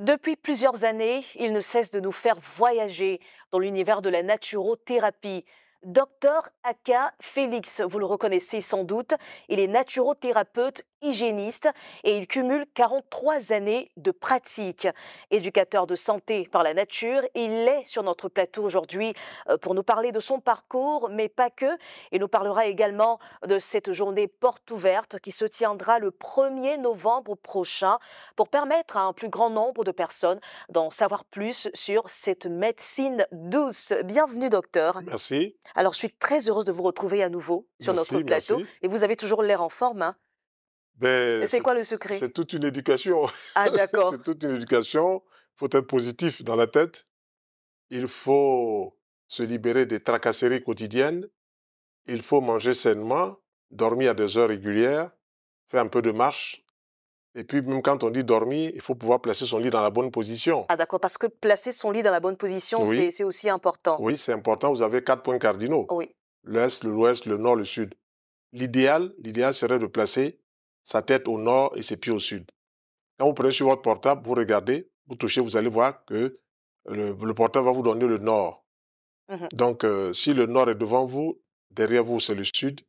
Depuis plusieurs années, il ne cesse de nous faire voyager dans l'univers de la naturothérapie. Docteur Aka Félix, vous le reconnaissez sans doute, il est naturothérapeute hygiéniste et il cumule 43 années de pratique. Éducateur de santé par la nature, il est sur notre plateau aujourd'hui euh, pour nous parler de son parcours, mais pas que. Il nous parlera également de cette journée porte ouverte qui se tiendra le 1er novembre prochain pour permettre à un plus grand nombre de personnes d'en savoir plus sur cette médecine douce. Bienvenue docteur. Merci. Alors je suis très heureuse de vous retrouver à nouveau sur notre plateau merci. et vous avez toujours l'air en forme. Hein c'est quoi le secret C'est toute une éducation. Ah, d'accord. c'est toute une éducation. Il faut être positif dans la tête. Il faut se libérer des tracasseries quotidiennes. Il faut manger sainement, dormir à des heures régulières, faire un peu de marche. Et puis, même quand on dit dormir, il faut pouvoir placer son lit dans la bonne position. Ah, d'accord, parce que placer son lit dans la bonne position, c'est aussi important. Oui, c'est important. Vous avez quatre points cardinaux. Oui. L'est, l'ouest, le nord, le sud. L'idéal, l'idéal serait de placer sa tête au nord et ses pieds au sud. Quand vous prenez sur votre portable, vous regardez, vous touchez, vous allez voir que euh, le, portable va vous donner le nord. Mmh donc, euh, si le nord est devant vous, derrière vous, c'est le sud,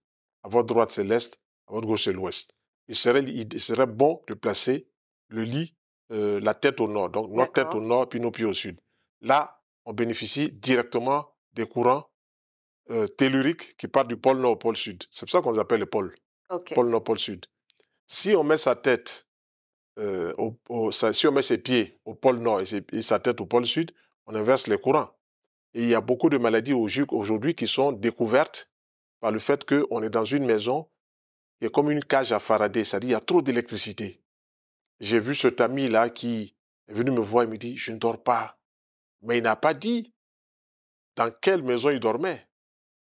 à votre droite, c'est l'est, à votre gauche, c'est l'ouest. Il serait, il serait bon de placer le lit, euh, la tête au nord, donc notre tête au nord, puis nos pieds au sud. Là, on bénéficie directement des courants telluriques qui partent du pôle nord au pôle sud. C'est pour ça qu'on les appelle les pôles. Pôle nord, pôle sud si on met sa tête, euh, si on met ses pieds au pôle nord et, sa tête au pôle sud, on inverse les courants. Et il y a beaucoup de maladies aujourd'hui qui sont découvertes par le fait qu'on est dans une maison qui est comme une cage à Faraday, c'est-à-dire qu'il y a trop d'électricité. J'ai vu cet ami-là qui est venu me voir et me dit, je ne dors pas. Mais il n'a pas dit dans quelle maison il dormait.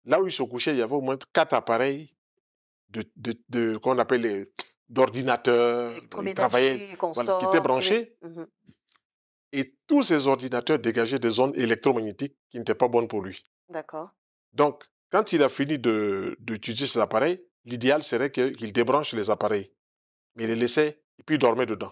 Là où il se couchait, il y avait au moins quatre appareils de, de qu'on appelle les, d'ordinateurs, qui étaient branchés. Mmh et tous ces ordinateurs dégageaient des ondes électromagnétiques qui n'étaient pas bonnes pour lui. D'accord. Donc, quand il a fini d'utiliser de, ses appareils, l'idéal serait qu'il débranche les appareils. Mais il les laissait et puis dormait dedans.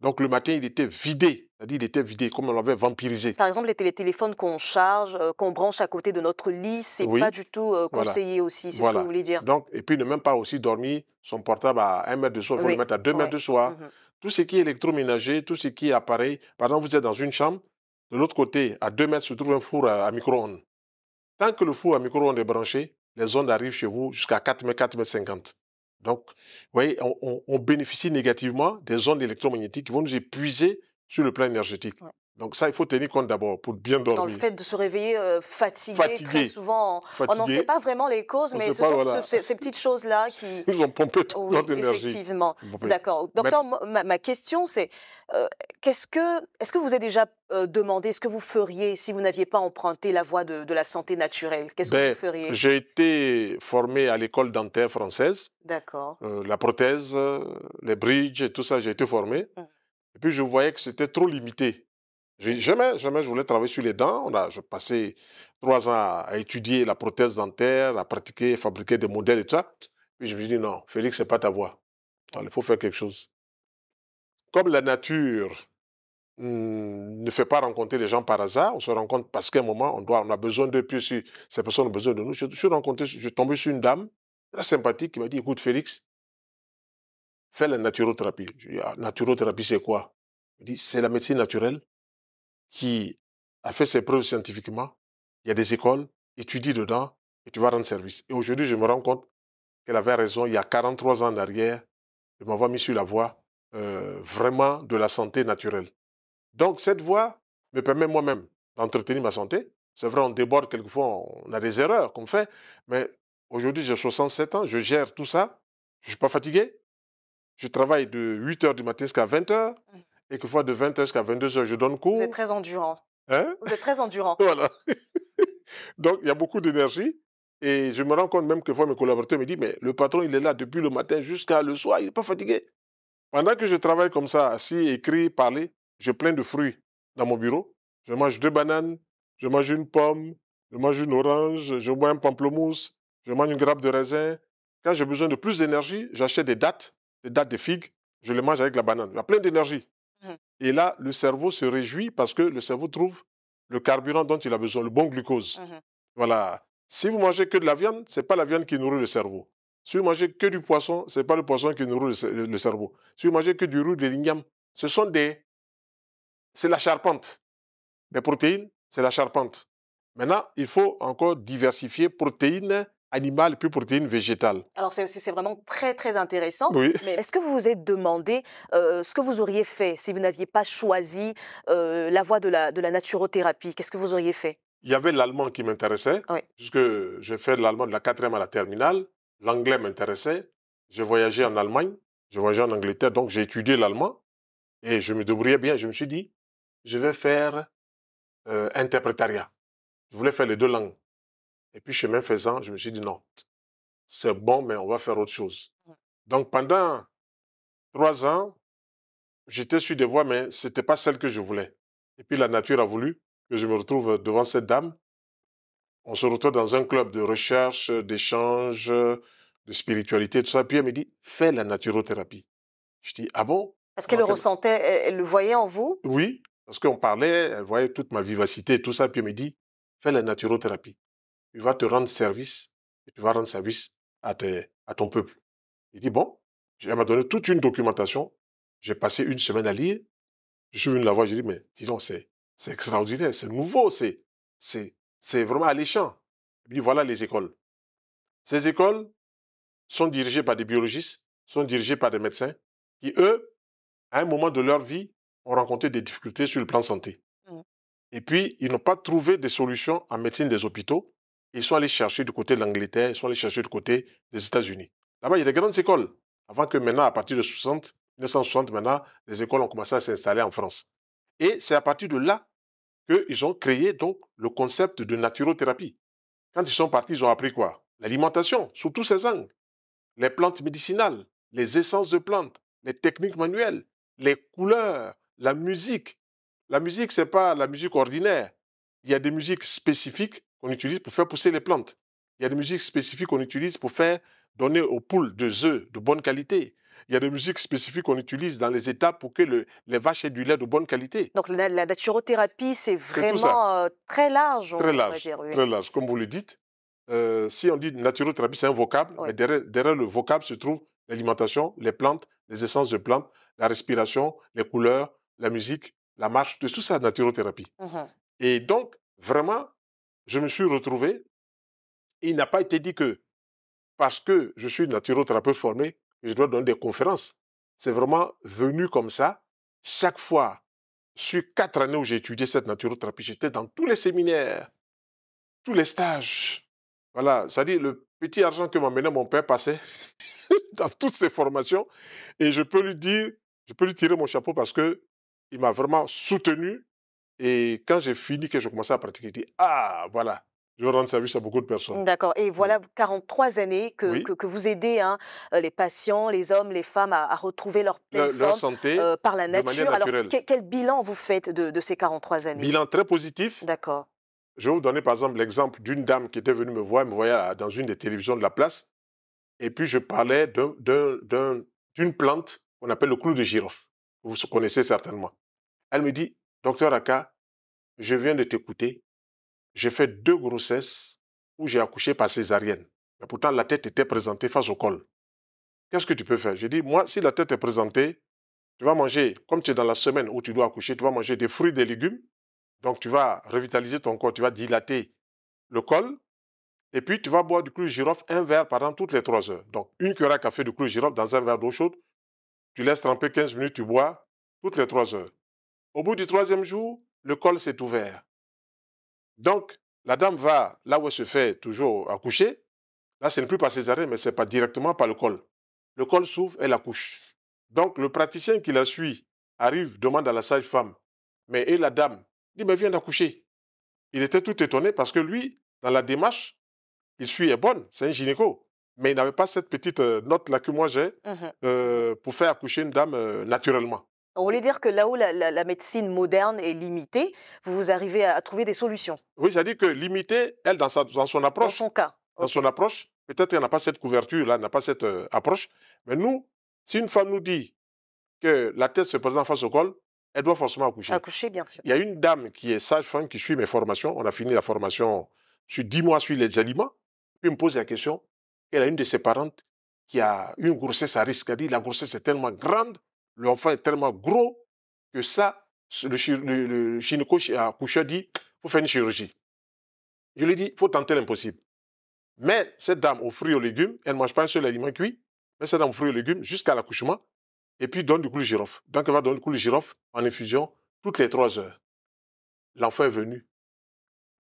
Donc, le matin, il était vidé il était vidé, comme on l'avait vampirisé. Par exemple, les, téléphones qu'on charge, euh, qu'on branche à côté de notre lit, c'est n'est pas du tout euh, conseillé aussi, c'est ce que vous voulez dire. Donc, et puis ne même pas aussi dormir son portable à 1 mètre de soi, il faut le mettre à 2 mètres de soi. Mm-hmm. Tout ce qui est électroménager, tout ce qui est appareil. Par exemple, vous êtes dans une chambre, de l'autre côté, à 2 mètres se trouve un four à, micro-ondes. Tant que le four à micro-ondes est branché, les ondes arrivent chez vous jusqu'à 4 mètres, 4 mètres 50. Donc, vous voyez, on, on bénéficie négativement des ondes électromagnétiques qui vont nous épuiser sur le plan énergétique. Donc ça, il faut tenir compte d'abord pour bien dormir. Dans le fait de se réveiller euh, fatigué, très souvent, on n'en sait pas vraiment les causes, mais ce sont ces petites choses-là qui... Nous ont pompé toute Effectivement, d'accord. Donc ma, question, c'est euh, ce que, est-ce que vous avez déjà euh, demandé ce que vous feriez si vous n'aviez pas emprunté la voie de, la santé naturelle Qu'est-ce que vous ben, feriez J'ai été formé à l'école dentaire française. D'accord. la prothèse, les bridges, tout ça, j'ai été formé. Mmh. Et puis je voyais que c'était trop limité. Je, jamais, jamais je voulais travailler sur les dents. On a, je passais trois ans à, étudier la prothèse dentaire, à pratiquer, fabriquer des modèles et Puis je me dit, non, Félix, c'est pas ta voix. il faut faire quelque chose. Comme la nature hmm, ne fait pas rencontrer les gens par hasard, on se rencontre parce qu'à un moment, on, doit, on a besoin de plus. ces personnes ont besoin de nous. Je, suis, rencontré, je suis tombé sur une dame très sympathique qui m'a dit Écoute, Félix, fais la naturothérapie. Je dis, ah, naturothérapie, c'est quoi Il dit, c'est la médecine naturelle qui a fait ses preuves scientifiquement. Il y a des écoles, étudie dedans et tu vas rendre service. Et aujourd'hui, je me rends compte qu'elle avait raison il y a 43 ans en arrière de m'avoir mis sur la voie euh, vraiment de la santé naturelle. Donc, cette voie me permet moi-même d'entretenir ma santé. C'est vrai, on déborde quelquefois, on a des erreurs qu'on fait, mais aujourd'hui, j'ai 67 ans, je gère tout ça, je ne suis pas fatigué, je travaille de 8 h du matin jusqu'à 20 h mmh. et que fois de 20 h jusqu'à 22 h je donne cours. Vous êtes très endurant. Hein Vous êtes très endurant. voilà. Donc, il y a beaucoup d'énergie. Et je me rends compte même que fois mes collaborateurs me disent Mais le patron, il est là depuis le matin jusqu'à le soir, il n'est pas fatigué. Pendant que je travaille comme ça, assis, écrit, parler, j'ai plein de fruits dans mon bureau. Je mange deux bananes, je mange une pomme, je mange une orange, je bois un pamplemousse, je mange une grappe de raisin. Quand j'ai besoin de plus d'énergie, j'achète des dates dates de figues, je les mange avec la banane. Il y a plein d'énergie. Mmh. Et là, le cerveau se réjouit parce que le cerveau trouve le carburant dont il a besoin, le bon glucose. Mmh voilà. Si vous mangez que de la viande, c'est pas la viande qui nourrit le cerveau. Si vous mangez que du poisson, c'est pas le poisson qui nourrit le, cerveau. Si vous mangez que du roux, de l'igname, ce sont des... C'est la charpente. Les protéines, c'est la charpente. Maintenant, il faut encore diversifier protéines animal, puis protéines végétales. Alors c'est vraiment très très intéressant. Oui. Mais est-ce que vous vous êtes demandé euh, ce que vous auriez fait si vous n'aviez pas choisi euh, la voie de la, de naturothérapie Qu'est-ce que vous auriez fait Il y avait l'allemand qui m'intéressait, oui. puisque j'ai fait l'allemand de la quatrième à la terminale. L'anglais m'intéressait. J'ai voyagé en Allemagne, j'ai voyagé en Angleterre, donc j'ai étudié l'allemand et je me débrouillais bien. Je me suis dit, je vais faire euh, interprétariat. Je voulais faire les deux langues. Et puis, chemin faisant, je me suis dit non, c'est bon, mais on va faire autre chose. Donc, pendant trois ans, j'étais sur des voies, mais ce n'était pas celle que je voulais. Et puis, la nature a voulu que je me retrouve devant cette dame. On se retrouve dans un club de recherche, d'échange, de spiritualité, tout ça. Puis, elle me dit, fais la naturothérapie. Je dis, ah bon Est-ce qu'elle le ressentait, elle le voyait en vous Oui, parce qu'on parlait, elle voyait toute ma vivacité, tout ça. Puis, elle me dit, fais la naturothérapie il va te rendre service, et tu vas rendre service à, ton peuple. Il dit, bon, elle m'a donné toute une documentation, j'ai passé une semaine à lire, je suis venu la voir, j'ai dit, mais dis donc, c'est extraordinaire, c'est nouveau, c'est vraiment alléchant. Il dit, voilà les écoles. Ces écoles sont dirigées par des biologistes, sont dirigées par des médecins, qui, eux, à un moment de leur vie, ont rencontré des difficultés sur le plan santé. Mmh. Et puis, ils n'ont pas trouvé de solutions en médecine des hôpitaux ils sont allés chercher du côté de l'Angleterre, ils sont allés chercher du côté des États-Unis. Là-bas, il y a des grandes écoles. Avant que maintenant, à partir de 60, 1960, maintenant, les écoles ont commencé à s'installer en France. Et c'est à partir de là qu'ils ont créé donc le concept de naturothérapie. Quand ils sont partis, ils ont appris quoi L'alimentation, sous tous ses angles. Les plantes médicinales, les essences de plantes, les techniques manuelles, les couleurs, la musique. La musique, ce n'est pas la musique ordinaire. Il y a des musiques spécifiques on utilise pour faire pousser les plantes. Il y a des musiques spécifiques qu'on utilise pour faire donner aux poules des œufs de bonne qualité. Il y a des musiques spécifiques qu'on utilise dans les étapes pour que les vaches aient du lait de bonne qualité. Donc la, naturothérapie, c'est vraiment euh, très large. très large, très large, comme vous le dites. Euh, si on dit naturothérapie, c'est un vocable, mais derrière, le vocable se trouve l'alimentation, les plantes, les essences de plantes, la respiration, les couleurs, la musique, la marche, tout ça, naturothérapie. Mm-hmm. Et donc, vraiment, je me suis retrouvé. il n'a pas été dit que parce que je suis naturothérapeute formé, je dois donner des conférences. C'est vraiment venu comme ça. Chaque fois, sur quatre années où j'ai étudié cette naturothérapie, j'étais dans tous les séminaires, tous les stages. Voilà, c'est-à-dire le petit argent que m'amenait mon père passait dans toutes ces formations. Et je peux lui dire, je peux lui tirer mon chapeau parce que il m'a vraiment soutenu et quand j'ai fini, que je commençais à pratiquer, je dis Ah, voilà, je rendre service à beaucoup de personnes. D'accord. Et mmh. voilà 43 années que, que, vous aidez hein, euh, les patients, les hommes, les femmes à, retrouver leur pleine santé euh, par la nature. Alors, quel, bilan vous faites de, ces 43 années Bilan très positif. D'accord. Je vais vous donner par exemple l'exemple d'une dame qui était venue me voir, elle me voyait euh, dans une des télévisions de la place. Et puis je parlais d'une plante qu'on appelle le clou de girofle. Vous connaissez certainement. Elle me dit, docteur Aka, je viens de t'écouter, j'ai fait deux grossesses où j'ai accouché par césarienne. Mais pourtant, la tête était présentée face au col. Qu'est-ce que tu peux faire Je dis, moi, si la tête est présentée, tu vas manger, comme tu es dans la semaine où tu dois accoucher, tu vas manger des fruits, des légumes. Donc, tu vas revitaliser ton corps, tu vas dilater le col. Et puis, tu vas boire du clou de girofle un verre pendant toutes les trois heures. Donc, une cuillère à café de clou de girofle dans un verre d'eau chaude. Tu laisses tremper 15 minutes, tu bois toutes les trois heures. Au bout du troisième jour, le col s'est ouvert. Donc, la dame va là où elle se fait toujours accoucher. Là, ce n'est plus par césarienne, mais ce c'est pas directement par le col. Le col s'ouvre, elle accouche. Donc, le praticien qui la suit arrive, demande à la sage-femme, mais et la dame dit, mais viens d'accoucher. Il était tout étonné parce que lui, dans la démarche, il suit est bonne, c'est un gynéco. Mais il n'avait pas cette petite euh, note là que moi j'ai mmh euh, pour faire accoucher une dame euh, naturellement. On voulait dire que là où la, médecine moderne est limitée, vous, arrivez à, trouver des solutions. Oui, c'est-à-dire que limitée, elle, dans, son approche. Dans son cas. Dans son approche, peut-être qu'elle n'a pas cette couverture-là, n'a pas cette euh, approche. Mais nous, si une femme nous dit que la tête se présente face au col, elle doit forcément accoucher. Accoucher, bien sûr. Il y a une dame qui est sage-femme qui suit mes formations. On a fini la formation je suis 10 mois sur les aliments. Puis elle me pose la question. Elle a une de ses parentes qui a une grossesse à risque. Elle dit la grossesse est tellement grande l'enfant est tellement gros que ça, le, le, le gynéco accoucheur dit, faut faire une chirurgie. Je lui dis, faut tenter l'impossible. Mais cette dame aux fruits et aux légumes, elle ne mange pas un seul aliment cuit, mais cette dame aux fruits et aux légumes jusqu'à l'accouchement, et puis donne du coup le girofle. Donc elle va donner du coup le girofle en infusion toutes les trois heures. L'enfant est venu.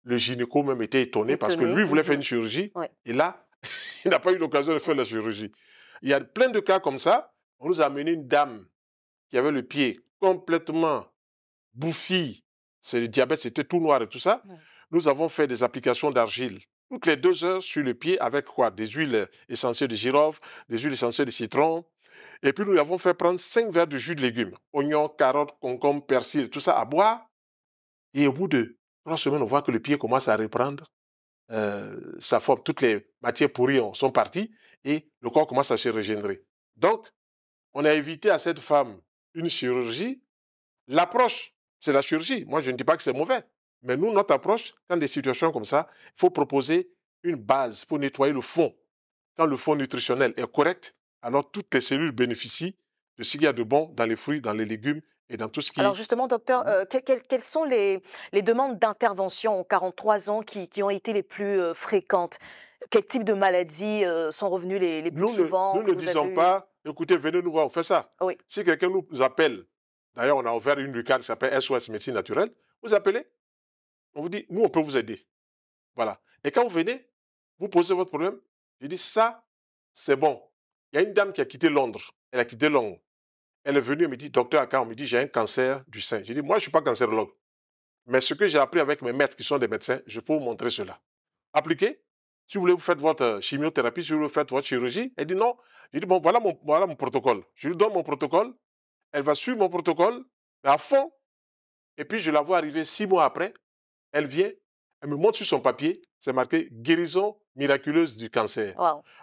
Le gynéco même était étonné, parce que lui voulait faire mhm, une chirurgie, et là, il n'a pas eu l'occasion de faire la chirurgie. Il y a plein de cas comme ça. On nous a amené une dame qui avait le pied complètement bouffi, c'est le diabète, c'était tout noir et tout ça, nous avons fait des applications d'argile toutes les deux heures sur le pied avec quoi Des huiles essentielles de girofle, des huiles essentielles de citron. Et puis nous avons fait prendre cinq verres de jus de légumes, oignons, carottes, concombres, persil, tout ça à boire. Et au bout de trois semaines, on voit que le pied commence à reprendre euh, sa forme. Toutes les matières pourries sont parties et le corps commence à se régénérer. Donc, on a évité à cette femme une chirurgie, l'approche, c'est la chirurgie. Moi, je ne dis pas que c'est mauvais. Mais nous, notre approche, dans des situations comme ça, il faut proposer une base pour nettoyer le fond. Quand le fond nutritionnel est correct, alors toutes les cellules bénéficient de ce qu'il y a de bon dans les fruits, dans les légumes et dans tout ce qui... Alors justement, docteur, mmh. euh, quelles sont les, les demandes d'intervention aux 43 ans qui, qui, ont été les plus euh, fréquentes Quel type de maladies euh, sont revenues les, les plus souvent Nous ne disons pas écoutez, venez nous voir, on fait ça. Si quelqu'un nous appelle, d'ailleurs, on a ouvert une lucarne qui s'appelle SOS Médecine Naturelle, vous appelez, on vous dit, nous, on peut vous aider. Voilà. Et quand vous venez, vous posez votre problème, je dis, ça, c'est bon. Il y a une dame qui a quitté Londres, elle a quitté Londres. Elle est venue et me dit, docteur quand on me dit, j'ai un cancer du sein. Je dis, moi, je ne suis pas cancérologue. Mais ce que j'ai appris avec mes maîtres qui sont des médecins, je peux vous montrer cela. Appliquez, si vous voulez, vous faites votre euh, chimiothérapie, si vous voulez, vous faites votre chirurgie. Elle dit non. Je dis, bon, voilà mon, voilà mon protocole. Je lui donne mon protocole. Elle va suivre mon protocole à fond. Et puis, je la vois arriver six mois après. Elle vient, elle me montre sur son papier, c'est marqué guérison miraculeuse du cancer.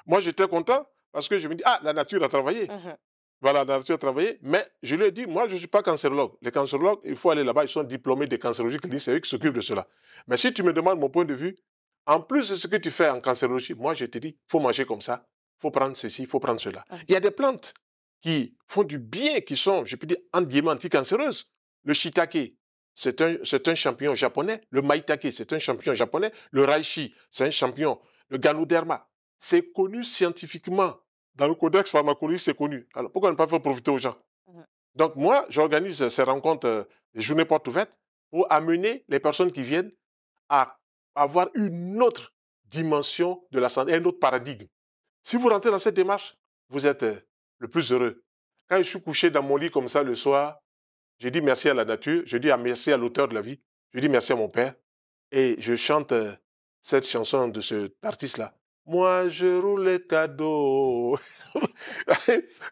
Moi, j'étais content parce que je me dis, ah, la nature a travaillé. Mmh voilà, la nature a travaillé. Mais je lui ai dit, moi, je ne suis pas cancérologue. Les cancérologues, il faut aller là-bas, ils sont diplômés de cancérologie disent c'est eux qui s'occupent de cela. Mais si tu me demandes mon point de vue, en plus de ce que tu fais en cancérologie, moi, je te dis, il faut manger comme ça, il faut prendre ceci, il faut prendre cela. Ah. Il y a des plantes qui font du bien, qui sont, je peux dire, en guillemets, anticancéreuses. Le shiitake, c'est un, champion japonais. Le maitake, c'est un champion japonais. Le raishi, c'est un champion. Le ganoderma, c'est connu scientifiquement. Dans le codex pharmacologique, c'est connu. Alors, pourquoi ne pas faire profiter aux gens mmh. Donc, moi, j'organise ces rencontres, les euh, journées portes ouvertes, pour amener les personnes qui viennent à avoir une autre dimension de la santé, un autre paradigme. Si vous rentrez dans cette démarche, vous êtes euh, le plus heureux. Quand je suis couché dans mon lit comme ça le soir, je dis merci à la nature, je dis merci à l'auteur de la vie, je dis merci à mon père, et je chante euh, cette chanson de cet artiste-là. Moi, je roule les cadeaux.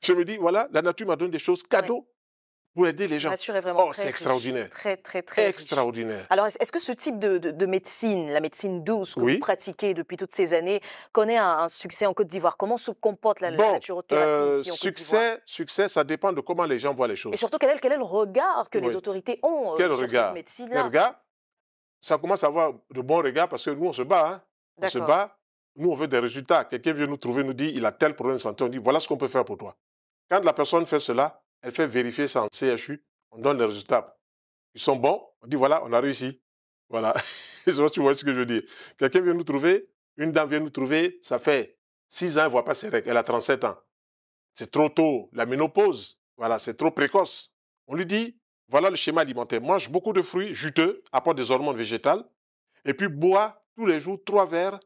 je me dis, voilà, la nature m'a donné des choses, cadeaux pour aider les gens. Oh, c'est extraordinaire. Très, très, très. Extraordinaire. Alors, est-ce que ce type de, médecine, la médecine douce que vous pratiquez depuis toutes ces années, connaît un, succès en Côte d'Ivoire Comment se comporte la, nature la euh, succès, Succès, ça dépend de comment les gens voient les choses. Et surtout, quel est, le regard que les autorités ont euh, quel sur regard? cette médecine-là Quel regard Ça commence à avoir de bons regards parce que nous, on se bat. Hein. On se bat. Nous, on veut des résultats. Quelqu'un vient nous trouver, nous dit, il a tel problème de santé. On dit, voilà ce qu'on peut faire pour toi. Quand la personne fait cela, elle fait vérifier ça en CHU, on donne les résultats. Ils sont bons, on dit voilà, on a réussi. Voilà. tu vois ce que je veux dire. Quelqu'un vient nous trouver, une dame vient nous trouver, ça fait 6 ans, elle ne voit pas ses règles, elle a 37 ans. C'est trop tôt, la ménopause, voilà, c'est trop précoce. On lui dit, voilà le schéma alimentaire, mange beaucoup de fruits juteux, apporte des hormones végétales, et puis bois tous les jours trois verres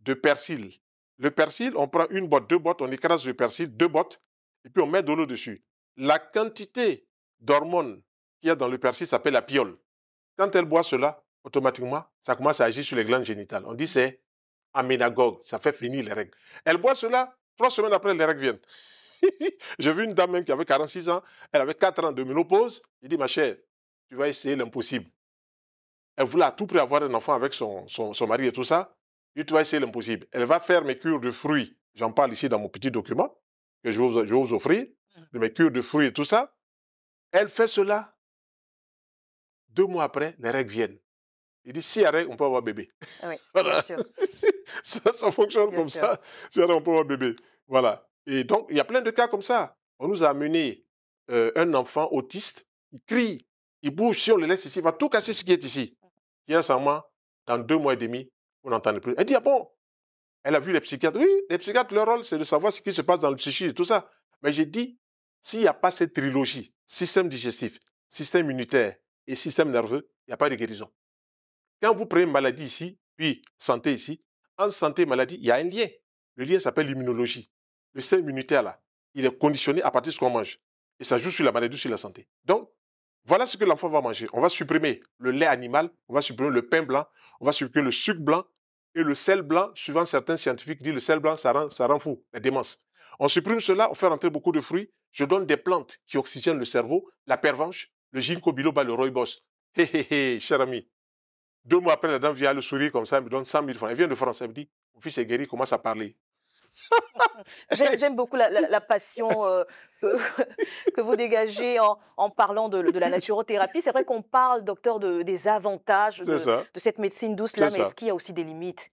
de persil. Le persil, on prend une botte, deux bottes, on écrase le persil, deux bottes, et puis on met de l'eau dessus la quantité d'hormones qu'il y a dans le persil s'appelle la piole. Quand elle boit cela, automatiquement, ça commence à agir sur les glandes génitales. On dit c'est aménagogue, ça fait finir les règles. Elle boit cela, trois semaines après, les règles viennent. J'ai vu une dame même qui avait 46 ans, elle avait 4 ans de ménopause. J'ai dit, ma chère, tu vas essayer l'impossible. Elle voulait à tout prix avoir un enfant avec son, mari et tout ça. et tu vas essayer l'impossible. Elle va faire mes cures de fruits. J'en parle ici dans mon petit document que je vous, je vais vous offrir de mes cures de fruits et tout ça. Elle fait cela. Deux mois après, les règles viennent. Il dit, si y a règles, on peut avoir bébé. Ah oui, bien sûr. ça, fonctionne comme ça. Si y a règles, on peut avoir bébé. Voilà. Et donc, il y a plein de cas comme ça. On nous a amené euh, un enfant autiste, il crie, il bouge. Si on le laisse ici, il va tout casser ce qui est ici. Il y a un dans deux mois et demi, on n'entend plus. Elle dit, ah bon Elle a vu les psychiatres. Oui, les psychiatres, leur rôle, c'est de savoir ce qui se passe dans le psychisme et tout ça. Mais j'ai dit, s'il n'y a pas cette trilogie, système digestif, système immunitaire et système nerveux, il n'y a pas de guérison. Quand vous prenez maladie ici, puis santé ici, en santé et maladie, il y a un lien. Le lien s'appelle l'immunologie. Le système immunitaire, là, il est conditionné à partir de ce qu'on mange. Et ça joue sur la maladie, ou sur la santé. Donc, voilà ce que l'enfant va manger. On va supprimer le lait animal, on va supprimer le pain blanc, on va supprimer le sucre blanc et le sel blanc. Suivant certains scientifiques, disent le sel blanc, ça rend, ça rend fou, la démence. On supprime cela, on fait rentrer beaucoup de fruits, je donne des plantes qui oxygènent le cerveau, la pervenche, le ginkgo biloba, le rooibos. Hé hé hé, cher ami. Deux mois après, la dame vient le sourire comme ça, elle me donne 100 000 francs. Elle vient de France, elle me dit Mon fils est guéri, commence à parler. J'aime beaucoup la, passion euh, euh, que, vous dégagez en, parlant de, la naturothérapie. C'est vrai qu'on parle, docteur, des avantages de, de cette médecine douce là, mais est-ce qu'il y a aussi des limites